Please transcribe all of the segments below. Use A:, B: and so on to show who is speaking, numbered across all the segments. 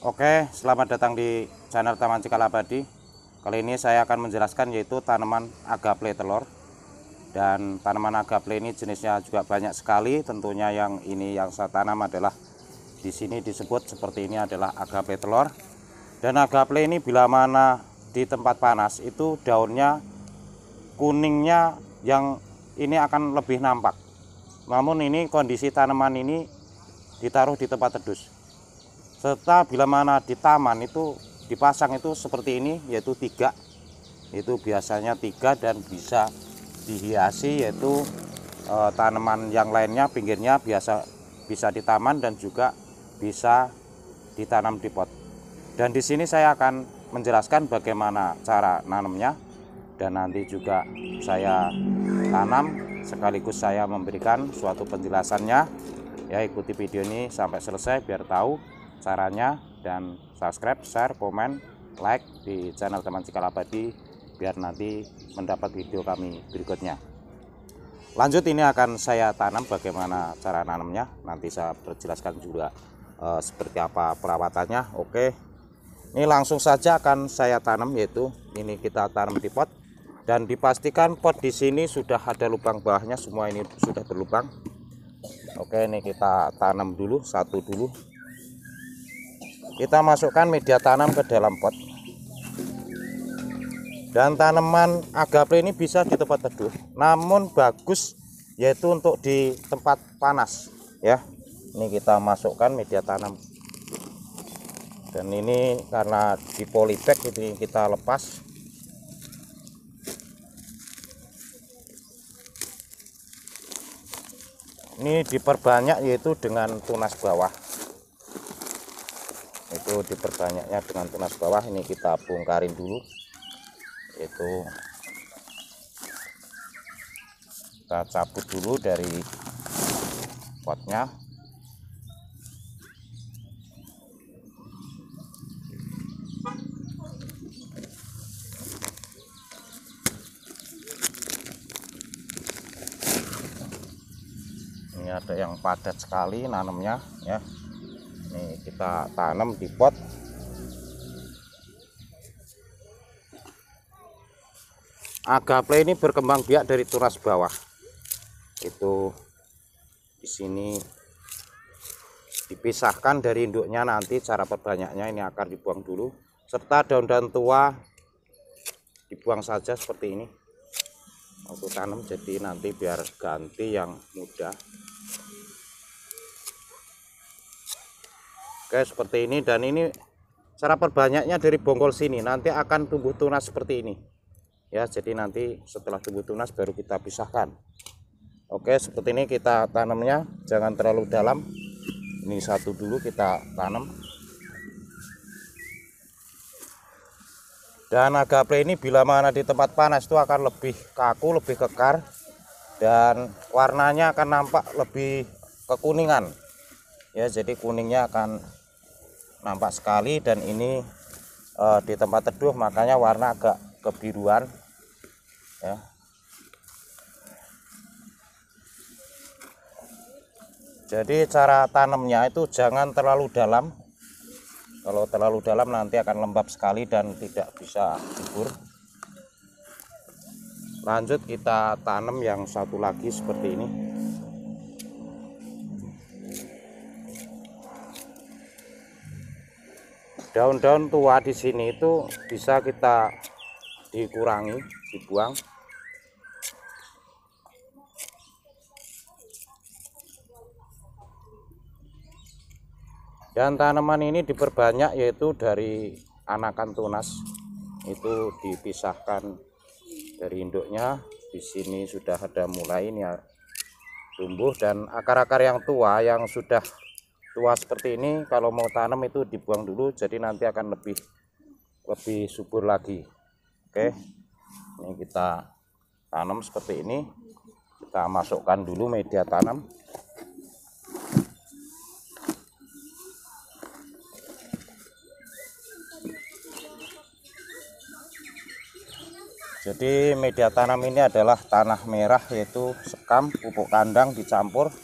A: Oke, selamat datang di channel Taman Cikalabadi. Kali ini saya akan menjelaskan yaitu tanaman agaple telur. Dan tanaman agaple ini jenisnya juga banyak sekali. Tentunya yang ini yang saya tanam adalah di sini disebut seperti ini adalah agaple telur. Dan agaple ini bila mana di tempat panas itu daunnya kuningnya yang ini akan lebih nampak. Namun ini kondisi tanaman ini ditaruh di tempat teduh serta bila mana di taman itu dipasang itu seperti ini yaitu tiga itu biasanya tiga dan bisa dihiasi yaitu e, tanaman yang lainnya pinggirnya biasa bisa di taman dan juga bisa ditanam di pot dan di sini saya akan menjelaskan bagaimana cara nanamnya dan nanti juga saya tanam sekaligus saya memberikan suatu penjelasannya ya ikuti video ini sampai selesai biar tahu caranya dan subscribe, share, komen, like di channel teman Cikalabadi biar nanti mendapat video kami berikutnya. Lanjut ini akan saya tanam bagaimana cara nanamnya. Nanti saya perjelaskan juga e, seperti apa perawatannya. Oke. Ini langsung saja akan saya tanam yaitu ini kita tanam di pot dan dipastikan pot di sini sudah ada lubang bawahnya semua ini sudah berlubang. Oke, ini kita tanam dulu satu dulu kita masukkan media tanam ke dalam pot dan tanaman agape ini bisa di tempat teduh namun bagus yaitu untuk di tempat panas ya ini kita masukkan media tanam dan ini karena di polybag ini kita lepas ini diperbanyak yaitu dengan tunas bawah itu diperbanyaknya dengan tunas bawah ini kita bongkarin dulu itu kita cabut dulu dari potnya ini ada yang padat sekali nanamnya ya kita tanam di pot agaple ini berkembang biak dari tunas bawah itu di sini dipisahkan dari induknya nanti cara perbanyaknya ini akar dibuang dulu serta daun-daun tua dibuang saja seperti ini untuk tanam jadi nanti biar ganti yang mudah Oke seperti ini dan ini cara perbanyaknya dari bongkol sini nanti akan tumbuh tunas seperti ini ya jadi nanti setelah tumbuh tunas baru kita pisahkan Oke seperti ini kita tanamnya jangan terlalu dalam ini satu dulu kita tanam dan agape ini bila mana di tempat panas itu akan lebih kaku lebih kekar dan warnanya akan nampak lebih kekuningan ya jadi kuningnya akan nampak sekali dan ini e, di tempat teduh makanya warna agak kebiruan ya jadi cara tanamnya itu jangan terlalu dalam kalau terlalu dalam nanti akan lembab sekali dan tidak bisa subur lanjut kita tanam yang satu lagi seperti ini daun-daun tua di sini itu bisa kita dikurangi dibuang dan tanaman ini diperbanyak yaitu dari anakan tunas itu dipisahkan dari induknya di sini sudah ada mulai ini ya tumbuh dan akar-akar yang tua yang sudah tua seperti ini kalau mau tanam itu dibuang dulu jadi nanti akan lebih lebih subur lagi oke ini kita tanam seperti ini kita masukkan dulu media tanam jadi media tanam ini adalah tanah merah yaitu sekam pupuk kandang dicampur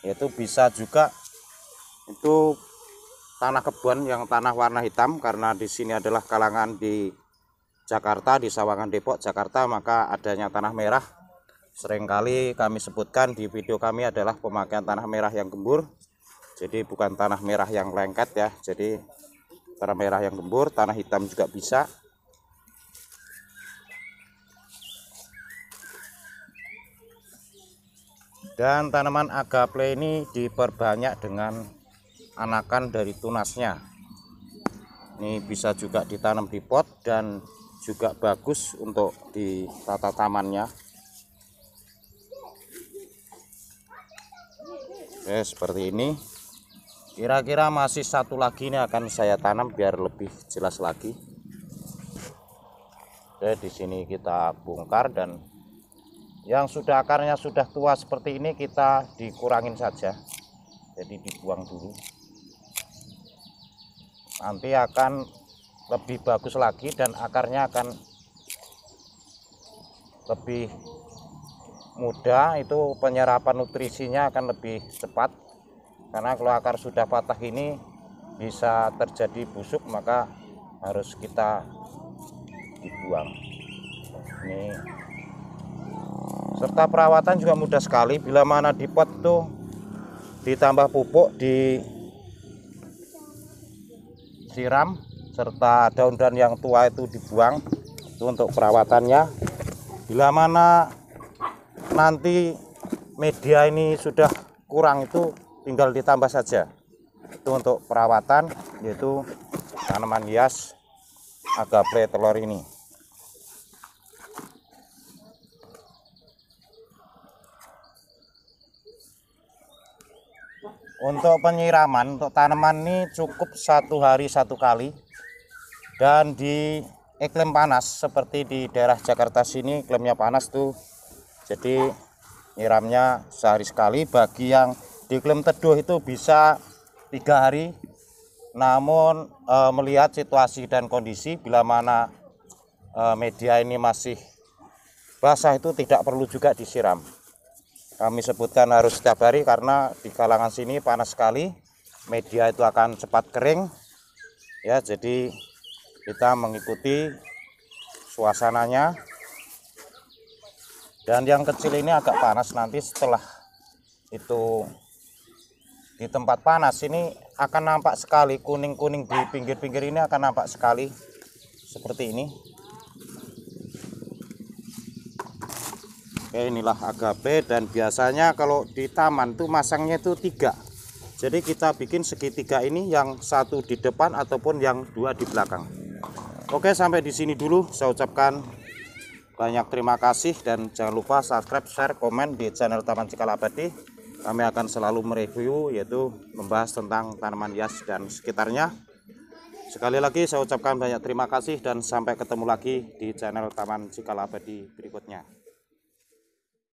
A: yaitu bisa juga itu tanah kebun yang tanah warna hitam karena di sini adalah kalangan di Jakarta di Sawangan Depok Jakarta maka adanya tanah merah seringkali kami sebutkan di video kami adalah pemakaian tanah merah yang gembur jadi bukan tanah merah yang lengket ya jadi tanah merah yang gembur tanah hitam juga bisa dan tanaman agaple ini diperbanyak dengan anakan dari tunasnya ini bisa juga ditanam di pot dan juga bagus untuk di tata tamannya Oke seperti ini kira-kira masih satu lagi ini akan saya tanam biar lebih jelas lagi Oke di sini kita bongkar dan yang sudah akarnya sudah tua seperti ini kita dikurangin saja jadi dibuang dulu nanti akan lebih bagus lagi dan akarnya akan lebih mudah itu penyerapan nutrisinya akan lebih cepat karena kalau akar sudah patah ini bisa terjadi busuk maka harus kita dibuang ini serta perawatan juga mudah sekali bila mana di pot tuh ditambah pupuk di siram serta daun-daun yang tua itu dibuang itu untuk perawatannya bila mana nanti media ini sudah kurang itu tinggal ditambah saja itu untuk perawatan yaitu tanaman hias agave telur ini Untuk penyiraman untuk tanaman ini cukup satu hari satu kali dan di iklim panas seperti di daerah Jakarta sini iklimnya panas tuh jadi nyiramnya sehari sekali bagi yang di iklim teduh itu bisa tiga hari namun e, melihat situasi dan kondisi bila mana e, media ini masih basah itu tidak perlu juga disiram kami sebutkan harus setiap hari karena di kalangan sini panas sekali media itu akan cepat kering ya jadi kita mengikuti suasananya dan yang kecil ini agak panas nanti setelah itu di tempat panas ini akan nampak sekali kuning-kuning di pinggir-pinggir ini akan nampak sekali seperti ini Oke inilah agape dan biasanya kalau di taman tuh masangnya itu tiga jadi kita bikin segitiga ini yang satu di depan ataupun yang dua di belakang Oke sampai di sini dulu saya ucapkan banyak terima kasih dan jangan lupa subscribe share komen di channel Taman Cikal Abadi kami akan selalu mereview yaitu membahas tentang tanaman hias dan sekitarnya Sekali lagi saya ucapkan banyak terima kasih dan sampai ketemu lagi di channel Taman Cikal Abadi berikutnya.